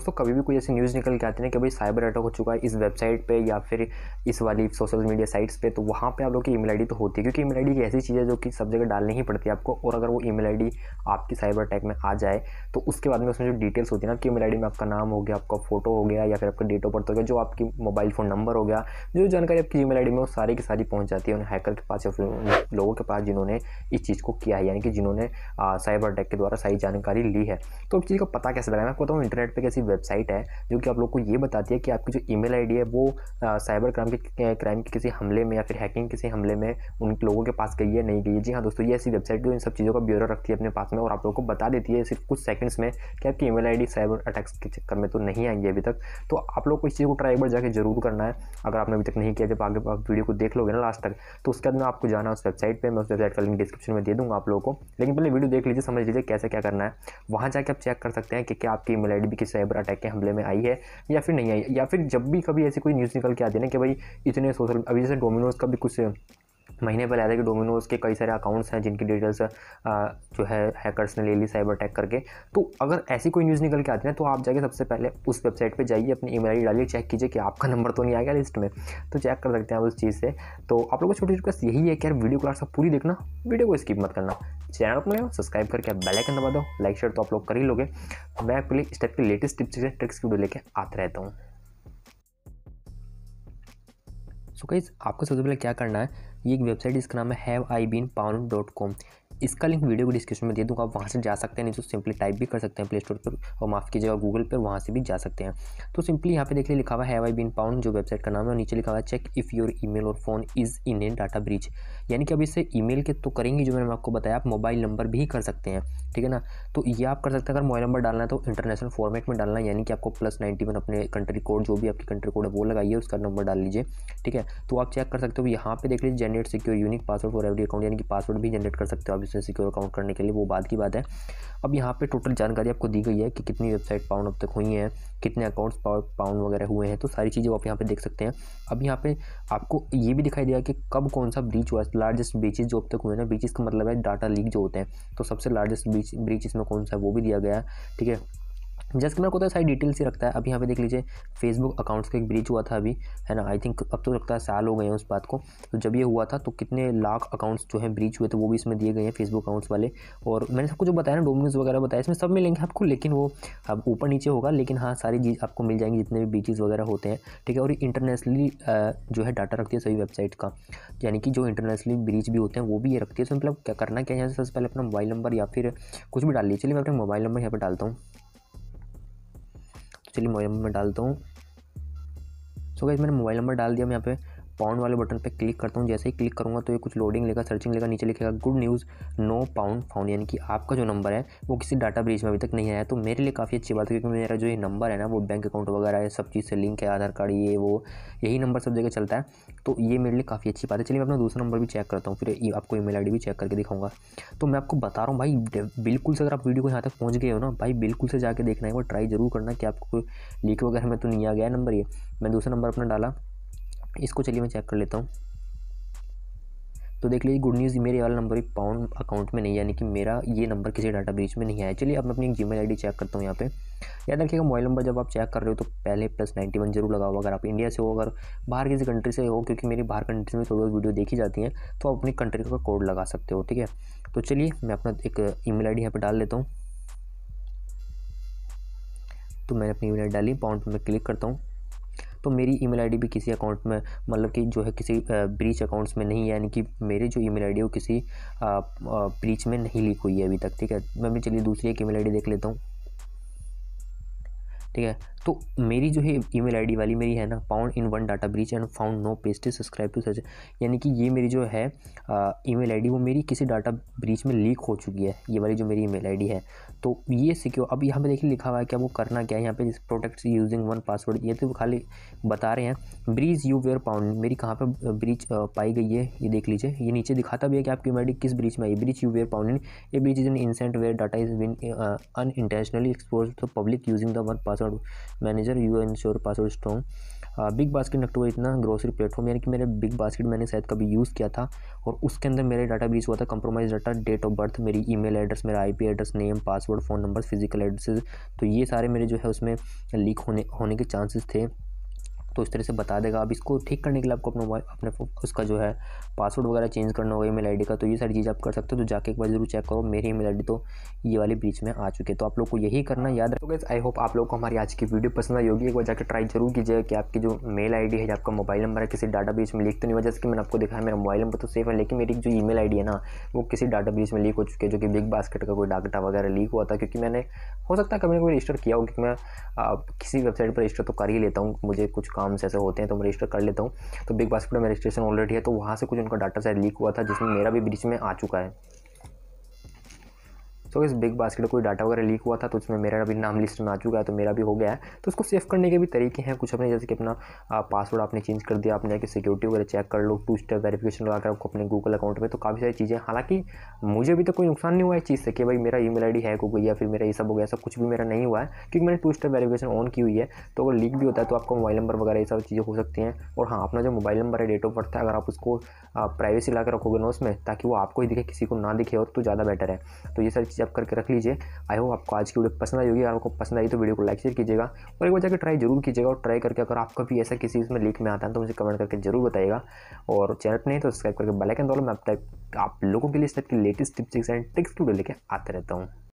दोस्तों कभी भी कोई ऐसी न्यूज़ निकल के आती है कि भाई साइबर अटैक हो चुका है इस वेबसाइट पे या फिर इस वाली सोशल मीडिया साइट्स पे तो वहाँ पे आप लोग की ईमेल आईडी तो होती है क्योंकि ईमेल आईडी एक ऐसी चीज़ है जो कि सब जगह डालनी ही पड़ती है आपको और अगर वो ईमेल आईडी आपकी साइबर अटैक में आ जाए तो उसके बाद में उसमें जो डिटेल्स होती है ना आपकी ईमेल आईडी में आपका नाम हो गया आपका फोटो हो गया या फिर आपका डेट ऑफ बर्थ हो गया जो आपकी मोबाइल फ़ोन नंबर हो गया जो जानकारी आपकी ईमेल आईडी में वो सारी की सारी पहुँच जाती है उन हैकर के पास या फिर उन लोगों के पास जिन्होंने इस चीज़ को किया है यानी कि जिन्होंने साइबर अटैक के द्वारा सही जानकारी ली है तो उस चीज़ का पता कैसे लगाना आपको बताऊँ इंटरनेट पर कैसी वेबसाइट है जो कि आप लोग को ये बताती है कि आपकी जो ईमेल आईडी है वो आ, साइबर क्राइम के क्राइम के किसी हमले में या फिर हैकिंग किसी हमले में उन लोगों के पास गई है नहीं गई है जी हाँ दोस्तों ये ऐसी वेबसाइट जो इन सब चीज़ों का ब्यौरा रखती है अपने पास में और आप लोग को बता देती है सिर्फ कुछ सेकंड्स में कि आपकी ईमेल आईडी साइबर अटैक्स के चक्कर में तो नहीं आएंगे अभी तक तो आप लोग को इस चीज़ को ट्राई बार जाकर जरूर करना है अगर आपने अभी तक नहीं किया जब आगे आप वीडियो को देख लोगे ना लास्ट तक तो उसके बाद में आपको जाना उस वेबसाइट पर मैं उस वेबसाइट का लिंक डिस्क्रिप्शन में दे दूँगा आप लोगों को लेकिन पहले वीडियो देख लीजिए समझ लीजिए कैसे क्या करना है वहाँ जाकर आप चेक कर सकते हैं कि क्या आपकी ईमेल आई भी किसी साइबर अटैक के हमले में आई है या फिर नहीं आई या फिर जब भी कभी ऐसी कोई न्यूज़ निकल के आती है ना कि भाई इतने सोशल अभी जैसे डोमिनोज का भी कुछ महीने पहले आया था कि डोमिनोज़ के कई सारे अकाउंट्स हैं जिनकी डिटेल्स जो है हैकर्स ने ले ली साइबर अटैक करके तो अगर ऐसी कोई न्यूज़ निकल के आती है तो आप जाके सबसे पहले उस वेबसाइट पे जाइए अपनी ईमेल आईडी डालिए चेक कीजिए कि आपका नंबर तो नहीं आ गया लिस्ट में तो चेक कर सकते हैं उस चीज़ से तो आप लोगों को छोटी रिक्वेस्ट यही है कि यार वीडियो क्लास आप पूरी देखना वीडियो को स्किप मत करना चैनल अपने सब्सक्राइब करके बेल आइकन दबा दो लाइक शेयर तो आप लोग कर ही लोगे मैं आपके लिए इस टाइप की लेटेस्ट टिप्स ट्रिक्स की वीडियो लेके आते रहता हूँ सो गाइज आपको सबसे पहले क्या करना है ये एक वेबसाइट इसका नाम है have I been pwned dot com इसका लिंक वीडियो को डिस्क्रिप्शन में दे दूँगा आप वहाँ से जा सकते हैं नहीं तो सिंपली टाइप भी कर सकते हैं प्ले स्टोर पर और माफ़ कीजिएगा गूगल पर वहाँ से भी जा सकते हैं तो सिंपली यहाँ पे देखिए लिखा हुआ हैव आई बीन पाउंड जो वेबसाइट का नाम है और नीचे लिखा हुआ है चेक इफ़ योर ईमेल और phone is in data breach यानी कि अब इसे ई के तो करेंगे जो मैंने आपको बताया आप मोबाइल नंबर भी कर सकते हैं ठीक है ना तो ये आप कर सकते हैं अगर मोबाइल नंबर डालना है तो इंटरनेशनल फॉर्मेट में डालना है यानी कि आपको प्लस नाइन्टी वन अपने कंट्री कोड जो भी आपकी कंट्री कोड है वो लगाइए उसका नंबर डाल लीजिए ठीक है तो आप चेक कर सकते हो यहाँ पे देख लीजिए generate secure unique password for every account यानी कि पासवर्ड भी जनरेट कर सकते हो आप इसमें सिक्योर अकाउंट करने के लिए वो बाद की बात है अब यहाँ पर टोटल जानकारी आपको दी गई है कि कितनी वेबसाइट पाउंड अब तक हुई हैं कितने अकाउंट्स पाउंड वगैरह हुए हैं तो सारी चीज़ें आप यहाँ पर देख सकते हैं अब यहाँ पर आपको ये भी दिखाई देगा कि कब कौन सा ब्रीच हुआ है लार्जेस्ट बीचेज जो अब तक हुए ना बीचेज का मतलब है डाटा लीक जो होते हैं तो सबसे लार्जेस्ट ब्रीच ब्रीच इसमें कौन सा है वो भी दिया गया है ठीक है जैसे कि मैं तो सारी डिटेल्स ही रखता है अभी यहाँ पे देख लीजिए फेसबुक अकाउंट्स का एक ब्रीच हुआ था अभी है ना आई थिंक अब तो लगता है साल हो गए हैं उस बात को तो जब ये हुआ था तो कितने लाख अकाउंट्स जो हैं ब्रीच हुए थे वो भी इसमें दिए गए हैं फेसबुक अकाउंट्स वाले और मैंने सबको जो बताया ना डोमिनोज वगैरह बताया इसमें सब मिलेंगे आपको लेकिन वो अब ऊपर नीचे होगा लेकिन हाँ सारी चीज़ आपको मिल जाएंगी जितने भी ब्रीचेज वगैरह होते हैं ठीक है और इंटरनेशनली जो है डाटा रखती है सभी वेबसाइट का यानी कि जो इंटरनेशनली ब्रीच भी होते हैं वो भी ये रखती है तो मतलब क्या करना क्या यहाँ से सबसे पहले अपना मोबाइल नंबर या फिर कुछ भी डाल लीजिए चलिए मैं अपने मोबाइल नंबर यहाँ पर डालता हूँ चलिए मोबाइल नंबर डालता हूँ सो गाइज मैंने मोबाइल नंबर डाल दिया मैं यहाँ पे पाउंड वाले बटन पर क्लिक करता हूँ जैसे ही क्लिक करूँगा तो ये कुछ लोडिंग लेगा सर्चिंग लेगा नीचे लिखेगा good news no pwned found यानी कि आपका जो नंबर है वो किसी डाटा ब्रिज में अभी तक नहीं आया तो मेरे लिए काफ़ी अच्छी बात है क्योंकि मेरा जो ये नंबर है ना वो बैंक अकाउंट वगैरह है सब चीज़ से लिंक है आधार कार्ड ये वो यही नंबर सब जगह चलता है तो ये मेरे लिए काफ़ी अच्छी बात है चलिए मैं अपना दूसरा नंबर भी चेक करता हूँ फिर आपको ई मेल भी चेक करके दिखाऊंगा तो मैं आपको बता रहा हूँ भाई बिल्कुल से अगर आप वीडियो को यहाँ तक पहुँच गए हो ना भाई बिल्कुल से जाकर देखना है वो ट्राई ज़रूर करना कि आपको लीक वगैरह में तो नहीं आ गया नंबर ये मैं दूसरा नंबर अपना डाला इसको चलिए मैं चेक कर लेता हूँ तो देख लीजिए गुड न्यूज़ मेरे वाला नंबर एक पाउंड अकाउंट में नहीं यानी कि मेरा ये नंबर किसी डाटा ब्रीच में नहीं आया चलिए अब मैं अपनी जी मेल चेक करता हूँ यहाँ पे याद रखिएगा मोबाइल नंबर जब आप चेक कर रहे हो तो पहले प्लस नाइन्टी वन जरूर लगाओ अगर आप इंडिया से हो अगर बाहर किसी कंट्री से हो क्योंकि मेरी बाहर कंट्री में थोड़ी बहुत वीडियो देखी जाती हैं तो आप अपनी कंट्री का कोड लगा सकते हो ठीक है तो चलिए मैं अपना एक ई मेल यहाँ पर डाल लेता हूँ तो मैंने अपनी ई मेल डाली पाउंड में क्लिक करता हूँ तो मेरी ई मेल भी किसी अकाउंट में मतलब कि जो है किसी ब्रीच अकाउंट्स में नहीं है यानी कि मेरे जो ई मेल है वो किसी ब्रीच में नहीं लीक हुई है अभी तक ठीक है मैं भी चलिए दूसरी एक ई मेल देख लेता हूँ ठीक है तो मेरी जो है ईमेल आईडी वाली मेरी है ना pwned in one data breach and found no to subscribe to such यानी कि ये मेरी जो है ईमेल आईडी वो मेरी किसी डाटा ब्रीच में लीक हो चुकी है ये वाली जो मेरी ईमेल आईडी है तो ये सिक्योर अब यहाँ पे देखिए लिखा हुआ है क्या वो करना क्या है यहाँ पे प्रोटेक्ट यूजिंग वन पासवर्ड ये तो खाली बता रहे हैं ब्रीज यू वेयर पाउंड मेरी कहाँ पर ब्रीच पाई गई है ये देख लीजिए ये नीचे दिखाता भी है कि आपकी ईमेल आई किस ब्रीच में आई ब्रीच यू वेयर पाउंड ये breach is in incident where data is been unintentionally expose public using the one password manager you ensure password strong BigBasket नक्टो इतना ग्रोसरी प्लेटफॉर्म यानी कि मेरे बिग बास्केट मैंने शायद कभी यूज़ किया था और उसके अंदर मेरे डाटा ब्रीच हुआ था compromise data date of birth मेरी ई एड्रेस मेरा I address name password phone number physical address तो ये सारे मेरे जो है उसमें लीक होने होने के चांसेस थे तो इस तरह से बता देगा अब इसको ठीक करने के लिए आपको अपने मोबाइल अपने उसका जो है पासवर्ड वगैरह चेंज करना होगा ईमेल आईडी का तो ये सारी चीज़ आप कर सकते हो तो जाके एक बार जरूर चेक करो मेरी ईमेल आईडी तो ये वाली बीच में आ चुकी है तो आप लोग को यही करना याद रखोगे आई होप आप लोग को हमारी आज की वीडियो पसंद आई होगी एक बार जाकर ट्राई जरूर कीजिएगा कि आपकी जो मेल आई है या आपका मोबाइल नंबर है किसी डाटा में लीक तो नहीं हुआ जैसे कि मैंने आपको दिखाया मेरा मोबाइल नंबर तो सेफ है लेकिन मेरी जो ई आई है ना वो किसी डाटा में लीक हो चुकी है जो कि बिग बास्केट का कोई डाटा वगैरह लीक हुआ था क्योंकि मैंने हो सकता है कभी ना कभी रजिस्टर किया हो क्योंकि मैं किसी वेबसाइट पर रजिस्टर तो कर ही लेता हूँ मुझे कुछ काम्स ऐसे होते हैं तो मैं रजिस्टर कर लेता हूँ तो बिग बास्केट में रजिस्ट्रेशन ऑलरेडी है तो वहाँ से कुछ उनका डाटा शायद लीक हुआ था जिसमें मेरा भी ब्रिज में आ चुका है तो इस बिग बास्केट कोई डाटा वगैरह लीक हुआ था तो उसमें मेरा अभी नाम लिस्ट में आ चुका है तो मेरा भी हो गया है तो उसको सेव करने के भी तरीके हैं कुछ अपने जैसे कि अपना पासवर्ड आपने चेंज कर दिया आपने कि सिक्योरिटी वगैरह चेक कर लो टू स्टेप वेरिफिकेशन लगाकर आपको अपने गूगल अकाउंट में तो काफ़ी सारी चीज़ें हालांकि मुझे भी तो कोई नुकसान नहीं हुआ है चीज़ से कि भाई मेरा ई मेल आई हैक गई या फिर मेरा ये सब हो गया सब कुछ भी मेरा नहीं हुआ है क्योंकि मैंने टू स्टेप वेरीफिकेशन ऑन की हुई है तो अगर लीक भी होता है तो आपका मोबाइल नंबर वगैरह ये सब चीज़ें हो सकती हैं और हाँ अपना जो मोबाइल नंबर है डेट ऑफ बर्थ है अगर आप उसको प्राइवेसी ला रखोगे ना उसमें ताकि वो आपको ही दिखे किसी को ना दिखे और तो ज़्यादा बेटर है तो ये सारी सेव करके रख लीजिए आई होप आपको आज की वीडियो पसंद आई होगी आपको पसंद आई तो वीडियो को लाइक शेयर कीजिएगा और एक बार जाकर ट्राई जरूर कीजिएगा और ट्राई करके अगर आपका भी ऐसा किसी इसमें लिख में आता है तो मुझे कमेंट करके जरूर बताएगा और चैनल पर नहीं तो सब्सक्राइब करके बेलाइकन दौर मैं आप लोगों के लिए इस टाइप की लेटेस्ट टिप्स एंड ट्रिक्स की वीडियो लेकर आते रहता हूँ